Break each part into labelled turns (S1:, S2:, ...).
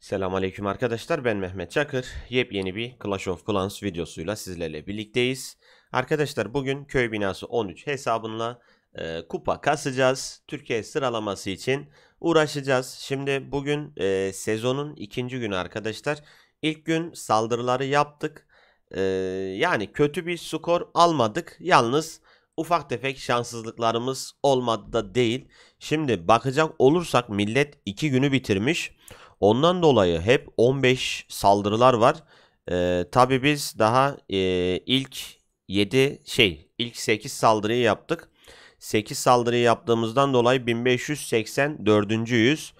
S1: Selamünaleyküm arkadaşlar ben Mehmet Çakır. Yepyeni bir Clash of Clans videosuyla sizlerle birlikteyiz. Arkadaşlar bugün köy binası 13 hesabınla e, kupa kasacağız. Türkiye sıralaması için uğraşacağız. Şimdi bugün e, sezonun ikinci günü arkadaşlar. İlk gün saldırıları yaptık. E, yani kötü bir skor almadık. Yalnız ufak tefek şanssızlıklarımız olmadı da değil. Şimdi bakacak olursak millet iki günü bitirmiş. Ondan dolayı hep 15 saldırılar var. Ee, tabii biz daha e, ilk 7 şey ilk 8 saldırıyı yaptık. 8 saldırıyı yaptığımızdan dolayı 1584.yüz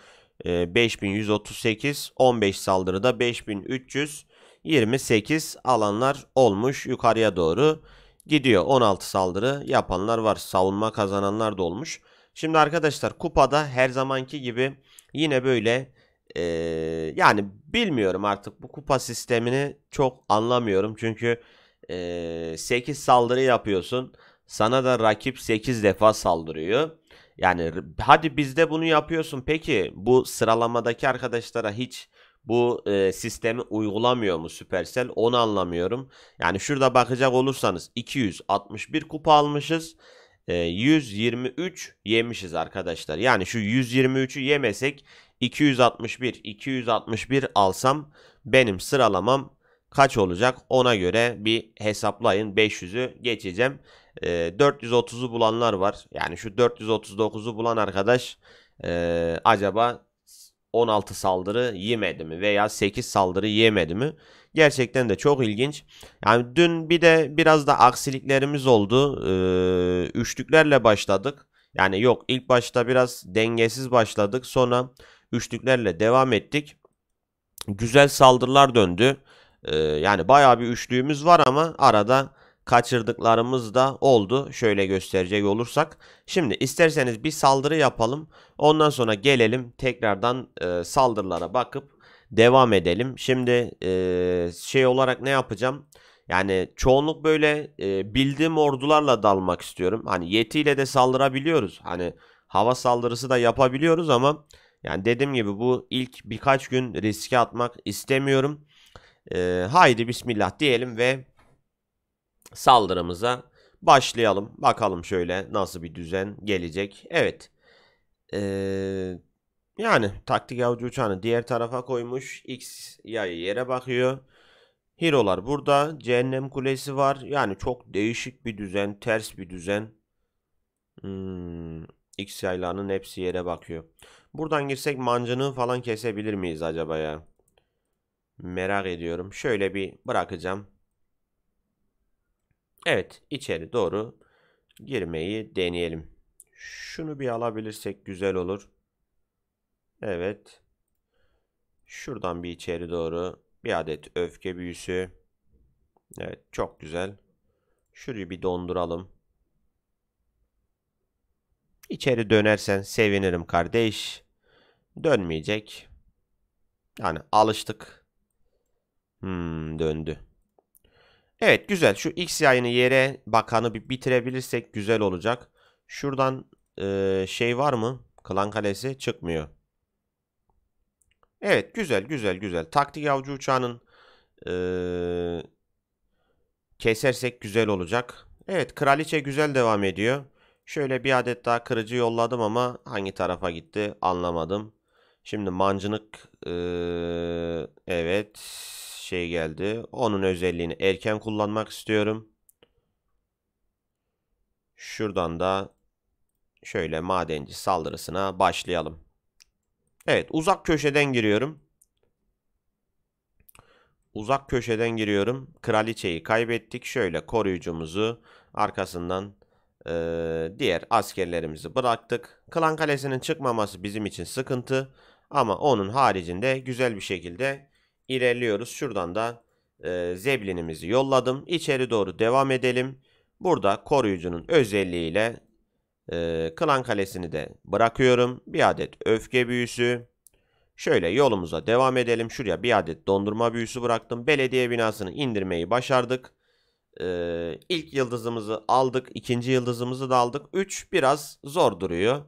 S1: e, 5138 15 saldırıda 5328 alanlar olmuş yukarıya doğru gidiyor. 16 saldırı yapanlar var. Savunma kazananlar da olmuş. Şimdi arkadaşlar kupada her zamanki gibi yine böyle ee, yani bilmiyorum artık bu kupa sistemini çok anlamıyorum. Çünkü e, 8 saldırı yapıyorsun. Sana da rakip 8 defa saldırıyor. Yani hadi bizde bunu yapıyorsun. Peki bu sıralamadaki arkadaşlara hiç bu e, sistemi uygulamıyor mu Supercell onu anlamıyorum. Yani şurada bakacak olursanız 261 kupa almışız. 123 ee, yemişiz arkadaşlar. Yani şu 123'ü yemesek 261 261 alsam benim sıralamam kaç olacak ona göre bir hesaplayın 500'ü geçeceğim. 430'u ee, bulanlar var. Yani şu 439'u bulan arkadaş ee, acaba 16 saldırı yemedi mi veya 8 saldırı yemedi mi? Gerçekten de çok ilginç. Yani dün bir de biraz da aksiliklerimiz oldu. Ee, üçlüklerle başladık. Yani yok ilk başta biraz dengesiz başladık. Sonra üçlüklerle devam ettik. Güzel saldırılar döndü. Ee, yani baya bir üçlüğümüz var ama arada kaçırdıklarımız da oldu. Şöyle gösterecek olursak. Şimdi isterseniz bir saldırı yapalım. Ondan sonra gelelim tekrardan e, saldırılara bakıp devam edelim. Şimdi e, şey olarak ne yapacağım? Yani çoğunluk böyle e, bildiğim ordularla dalmak istiyorum. Hani yetiyle de saldırabiliyoruz. Hani hava saldırısı da yapabiliyoruz ama yani dediğim gibi bu ilk birkaç gün riske atmak istemiyorum. E, haydi bismillah diyelim ve saldırımıza başlayalım. Bakalım şöyle nasıl bir düzen gelecek. Evet. Ee, yani taktik avcı uçağını diğer tarafa koymuş. X yayı yere bakıyor. Herolar burada. Cehennem kulesi var. Yani çok değişik bir düzen. Ters bir düzen. Hmm, X yaylarının hepsi yere bakıyor. Buradan girsek mancını falan kesebilir miyiz acaba ya? Merak ediyorum. Şöyle bir bırakacağım. Evet içeri doğru girmeyi deneyelim. Şunu bir alabilirsek güzel olur. Evet. Şuradan bir içeri doğru bir adet öfke büyüsü. Evet çok güzel. Şurayı bir donduralım. İçeri dönersen sevinirim kardeş. Dönmeyecek. Yani alıştık. Hmm, döndü. Evet güzel. Şu x yayını yere bakanı bir bitirebilirsek güzel olacak. Şuradan e, şey var mı? Klan kalesi çıkmıyor. Evet güzel güzel güzel. Taktik avcı uçağının e, kesersek güzel olacak. Evet kraliçe güzel devam ediyor. Şöyle bir adet daha kırıcı yolladım ama hangi tarafa gitti anlamadım. Şimdi mancınık e, evet şey geldi. Onun özelliğini erken kullanmak istiyorum. Şuradan da şöyle madenci saldırısına başlayalım. Evet uzak köşeden giriyorum. Uzak köşeden giriyorum. Kraliçeyi kaybettik. Şöyle koruyucumuzu arkasından e, diğer askerlerimizi bıraktık. Klan kalesinin çıkmaması bizim için sıkıntı. Ama onun haricinde güzel bir şekilde ilerliyoruz. Şuradan da e, zeblinimizi yolladım. İçeri doğru devam edelim. Burada koruyucunun özelliğiyle e, klan kalesini de bırakıyorum. Bir adet öfke büyüsü. Şöyle yolumuza devam edelim. Şuraya bir adet dondurma büyüsü bıraktım. Belediye binasını indirmeyi başardık. Ee, ilk yıldızımızı aldık. ikinci yıldızımızı da aldık. 3 biraz zor duruyor.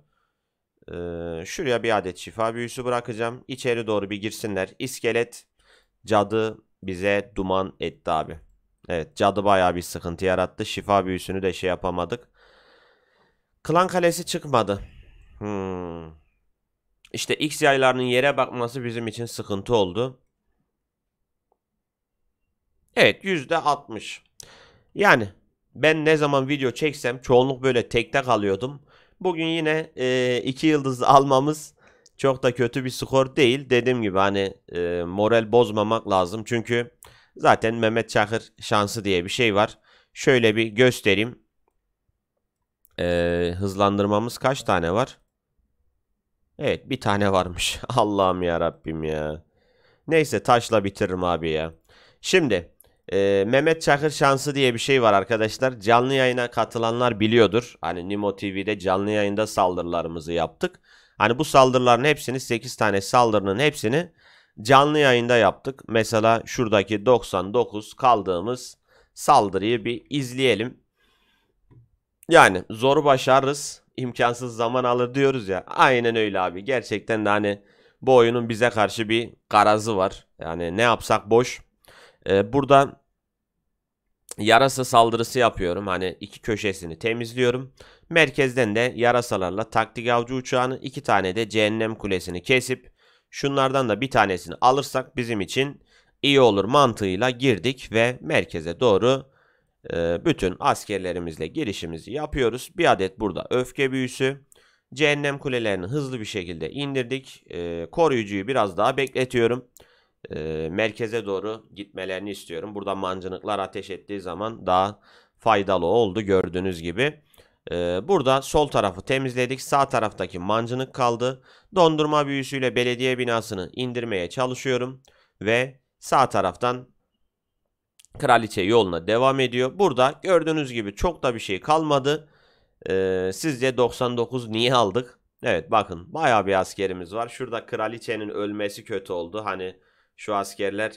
S1: Ee, şuraya bir adet şifa büyüsü bırakacağım. İçeri doğru bir girsinler. İskelet Cadı bize duman etti abi. Evet cadı bayağı bir sıkıntı yarattı. Şifa büyüsünü de şey yapamadık. Klan kalesi çıkmadı. Hmm. İşte X yaylarının yere bakması bizim için sıkıntı oldu. Evet %60. Yani ben ne zaman video çeksem çoğunluk böyle tekte kalıyordum. Bugün yine 2 e, iki yıldız almamız çok da kötü bir skor değil. Dediğim gibi hani e, moral bozmamak lazım. Çünkü zaten Mehmet Çakır şansı diye bir şey var. Şöyle bir göstereyim. E, hızlandırmamız kaç tane var? Evet bir tane varmış. Allah'ım ya Rabbim ya. Neyse taşla bitiririm abi ya. Şimdi e, Mehmet Çakır şansı diye bir şey var arkadaşlar. Canlı yayına katılanlar biliyordur. Hani Nimo TV'de canlı yayında saldırılarımızı yaptık. Hani bu saldırıların hepsini 8 tane saldırının hepsini canlı yayında yaptık. Mesela şuradaki 99 kaldığımız saldırıyı bir izleyelim. Yani zor başarırız. imkansız zaman alır diyoruz ya. Aynen öyle abi. Gerçekten de hani bu oyunun bize karşı bir garazı var. Yani ne yapsak boş. Ee, burada yarasa saldırısı yapıyorum. Hani iki köşesini temizliyorum. Merkezden de yarasalarla taktik avcı uçağını iki tane de cehennem kulesini kesip şunlardan da bir tanesini alırsak bizim için iyi olur mantığıyla girdik ve merkeze doğru e, bütün askerlerimizle girişimizi yapıyoruz. Bir adet burada öfke büyüsü. Cehennem kulelerini hızlı bir şekilde indirdik. E, koruyucuyu biraz daha bekletiyorum. E, merkeze doğru gitmelerini istiyorum. Burada mancınıklar ateş ettiği zaman daha faydalı oldu gördüğünüz gibi. Ee, burada sol tarafı temizledik. Sağ taraftaki mancınık kaldı. Dondurma büyüsüyle belediye binasını indirmeye çalışıyorum. Ve sağ taraftan kraliçe yoluna devam ediyor. Burada gördüğünüz gibi çok da bir şey kalmadı. Ee, sizce 99 niye aldık? Evet bakın baya bir askerimiz var. Şurada kraliçenin ölmesi kötü oldu. Hani şu askerler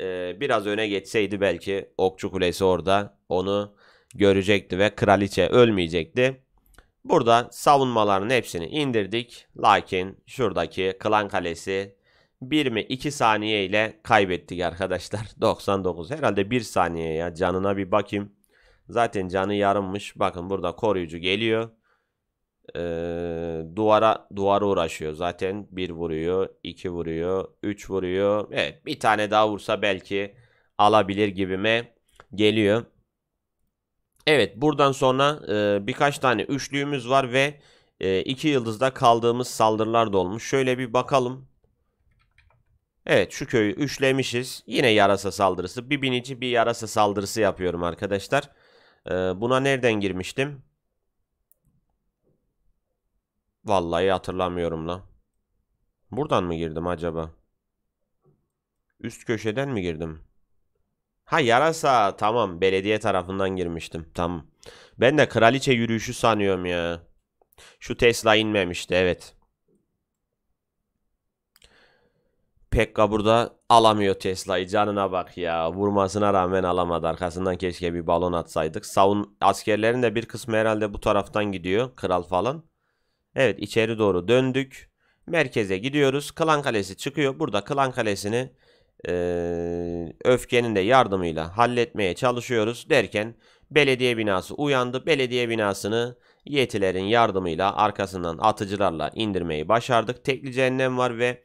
S1: e, biraz öne geçseydi belki Okçu Kulesi orada onu görecekti ve kraliçe ölmeyecekti. Burada savunmaların hepsini indirdik. Lakin şuradaki klan kalesi 1 mi 2 saniye ile kaybettik arkadaşlar. 99 herhalde 1 saniye ya canına bir bakayım. Zaten canı yarımmış. Bakın burada koruyucu geliyor. Ee, duvara duvara uğraşıyor zaten. 1 vuruyor, 2 vuruyor, 3 vuruyor. Evet bir tane daha vursa belki alabilir gibime geliyor. Evet buradan sonra e, birkaç tane üçlüğümüz var ve e, iki yıldızda kaldığımız saldırılar da olmuş. Şöyle bir bakalım. Evet şu köyü üçlemişiz. Yine yarasa saldırısı. Bir binici bir yarasa saldırısı yapıyorum arkadaşlar. E, buna nereden girmiştim? Vallahi hatırlamıyorum lan. Buradan mı girdim acaba? Üst köşeden mi girdim? Ha yarasa tamam belediye tarafından girmiştim. Tamam. Ben de kraliçe yürüyüşü sanıyorum ya. Şu Tesla inmemişti evet. Pekka burada alamıyor Tesla'yı canına bak ya. Vurmasına rağmen alamadı. Arkasından keşke bir balon atsaydık. Savun askerlerin de bir kısmı herhalde bu taraftan gidiyor. Kral falan. Evet içeri doğru döndük. Merkeze gidiyoruz. Klan Kalesi çıkıyor. Burada Klan Kalesi'ni e, öfkenin de yardımıyla halletmeye çalışıyoruz derken belediye binası uyandı. Belediye binasını yetilerin yardımıyla arkasından atıcılarla indirmeyi başardık. Tekli cehennem var ve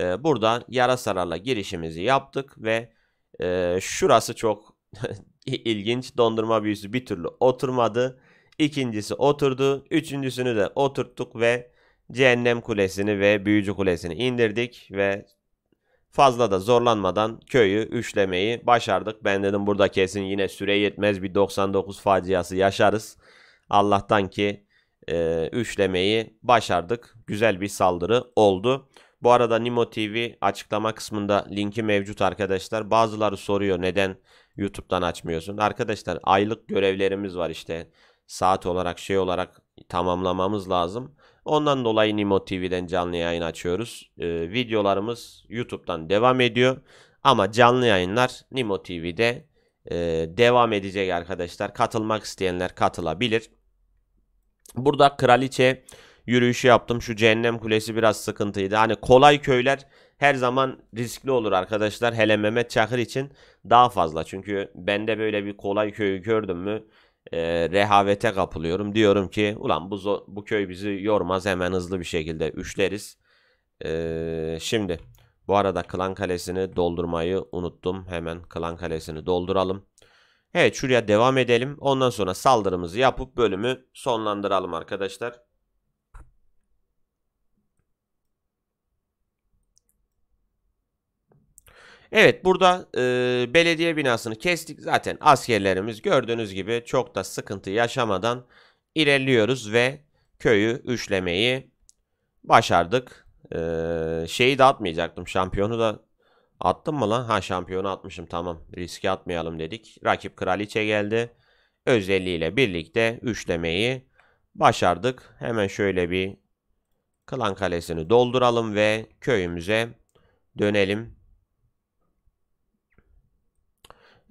S1: e, burada yarasalarla girişimizi yaptık ve e, şurası çok ilginç. Dondurma büyüsü bir türlü oturmadı. İkincisi oturdu. Üçüncüsünü de oturttuk ve cehennem kulesini ve büyücü kulesini indirdik ve Fazla da zorlanmadan köyü üçlemeyi başardık. Ben dedim burada kesin yine süre yetmez bir 99 faciası yaşarız. Allah'tan ki e, üçlemeyi başardık. Güzel bir saldırı oldu. Bu arada Nimo TV açıklama kısmında linki mevcut arkadaşlar. Bazıları soruyor neden YouTube'dan açmıyorsun. Arkadaşlar aylık görevlerimiz var işte saat olarak şey olarak tamamlamamız lazım. Ondan dolayı Nimo TV'den canlı yayın açıyoruz. Ee, videolarımız YouTube'dan devam ediyor. Ama canlı yayınlar Nimo TV'de e, devam edecek arkadaşlar. Katılmak isteyenler katılabilir. Burada kraliçe yürüyüşü yaptım. Şu cehennem kulesi biraz sıkıntıydı. Hani kolay köyler her zaman riskli olur arkadaşlar. Hele Mehmet Çakır için daha fazla. Çünkü ben de böyle bir kolay köyü gördüm mü e, rehavete kapılıyorum. Diyorum ki ulan bu, bu köy bizi yormaz hemen hızlı bir şekilde üçleriz. E, şimdi bu arada klan kalesini doldurmayı unuttum. Hemen klan kalesini dolduralım. Evet şuraya devam edelim. Ondan sonra saldırımızı yapıp bölümü sonlandıralım arkadaşlar. Evet burada e, belediye binasını kestik. Zaten askerlerimiz gördüğünüz gibi çok da sıkıntı yaşamadan ilerliyoruz ve köyü üçlemeyi başardık. E, şeyi de atmayacaktım. Şampiyonu da attım mı lan? Ha şampiyonu atmışım tamam. Riski atmayalım dedik. Rakip kraliçe geldi. Özelliğiyle birlikte üçlemeyi başardık. Hemen şöyle bir klan kalesini dolduralım ve köyümüze dönelim.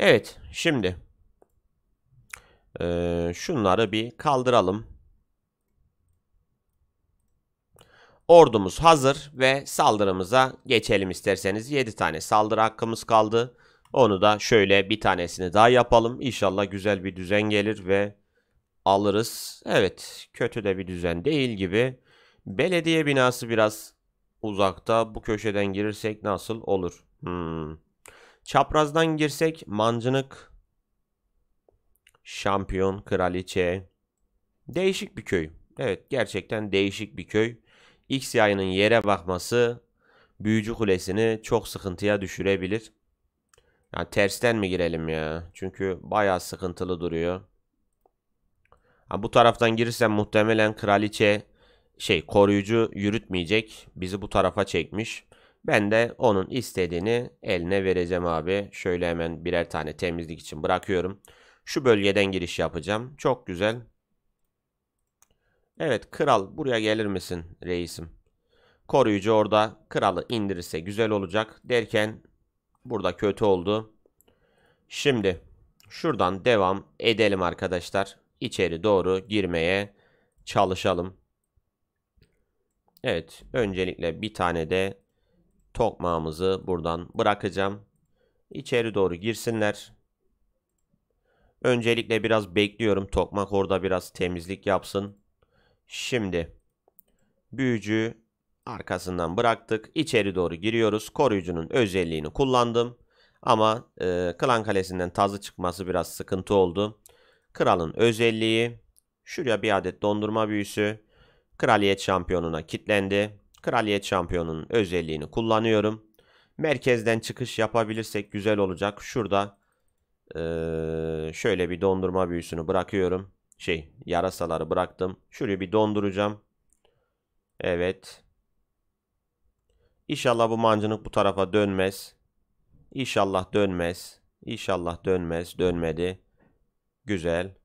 S1: Evet şimdi ee, şunları bir kaldıralım. Ordumuz hazır ve saldırımıza geçelim isterseniz. 7 tane saldırı hakkımız kaldı. Onu da şöyle bir tanesini daha yapalım. İnşallah güzel bir düzen gelir ve alırız. Evet kötü de bir düzen değil gibi. Belediye binası biraz uzakta. Bu köşeden girirsek nasıl olur? Hmm. Çaprazdan girsek mancınık, şampiyon, kraliçe. Değişik bir köy. Evet gerçekten değişik bir köy. X yayının yere bakması büyücü kulesini çok sıkıntıya düşürebilir. Yani tersten mi girelim ya? Çünkü bayağı sıkıntılı duruyor. Ha, bu taraftan girirsen muhtemelen kraliçe şey koruyucu yürütmeyecek. Bizi bu tarafa çekmiş. Ben de onun istediğini eline vereceğim abi. Şöyle hemen birer tane temizlik için bırakıyorum. Şu bölgeden giriş yapacağım. Çok güzel. Evet kral buraya gelir misin reisim? Koruyucu orada kralı indirirse güzel olacak derken burada kötü oldu. Şimdi şuradan devam edelim arkadaşlar. İçeri doğru girmeye çalışalım. Evet öncelikle bir tane de tokmağımızı buradan bırakacağım. İçeri doğru girsinler. Öncelikle biraz bekliyorum. Tokmak orada biraz temizlik yapsın. Şimdi büyücü arkasından bıraktık. İçeri doğru giriyoruz. Koruyucunun özelliğini kullandım. Ama e, klan kalesinden tazı çıkması biraz sıkıntı oldu. Kralın özelliği. Şuraya bir adet dondurma büyüsü. Kraliyet şampiyonuna kitlendi. Kraliyet şampiyonunun özelliğini kullanıyorum. Merkezden çıkış yapabilirsek güzel olacak. Şurada şöyle bir dondurma büyüsünü bırakıyorum. Şey yarasaları bıraktım. Şurayı bir donduracağım. Evet. İnşallah bu mancınık bu tarafa dönmez. İnşallah dönmez. İnşallah dönmez. Dönmedi. Güzel.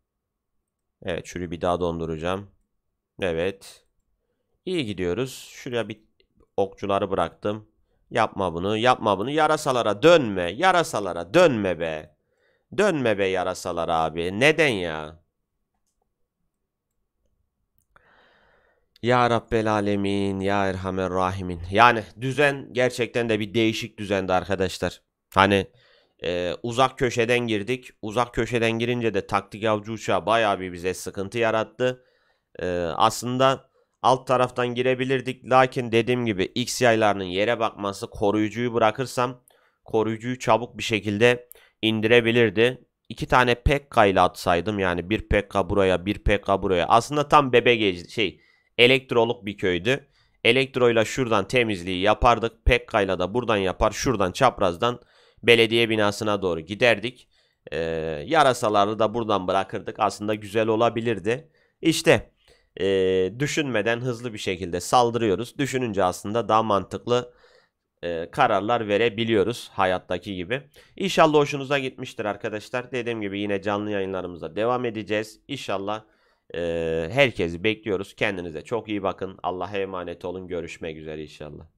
S1: Evet şurayı bir daha donduracağım. Evet. İyi gidiyoruz. Şuraya bir okçuları bıraktım. Yapma bunu, yapma bunu. Yarasalara dönme, yarasalara dönme be. Dönme be yarasalar abi. Neden ya? Ya Rabbel Alemin, Ya Erhamer Rahimin. Yani düzen gerçekten de bir değişik düzendi arkadaşlar. Hani e, uzak köşeden girdik. Uzak köşeden girince de taktik avcı uçağı baya bir bize sıkıntı yarattı. E, aslında alt taraftan girebilirdik. Lakin dediğim gibi X yaylarının yere bakması koruyucuyu bırakırsam koruyucuyu çabuk bir şekilde indirebilirdi. İki tane Pekka ile atsaydım yani bir Pekka buraya bir Pekka buraya. Aslında tam bebe şey elektroluk bir köydü. Elektroyla şuradan temizliği yapardık. Pekka'yla da buradan yapar. Şuradan çaprazdan belediye binasına doğru giderdik. Ee, yarasaları da buradan bırakırdık. Aslında güzel olabilirdi. İşte e, düşünmeden hızlı bir şekilde saldırıyoruz. Düşününce aslında daha mantıklı e, kararlar verebiliyoruz hayattaki gibi. İnşallah hoşunuza gitmiştir arkadaşlar. Dediğim gibi yine canlı yayınlarımıza devam edeceğiz. İnşallah e, herkesi bekliyoruz. Kendinize çok iyi bakın. Allah'a emanet olun. Görüşmek üzere inşallah.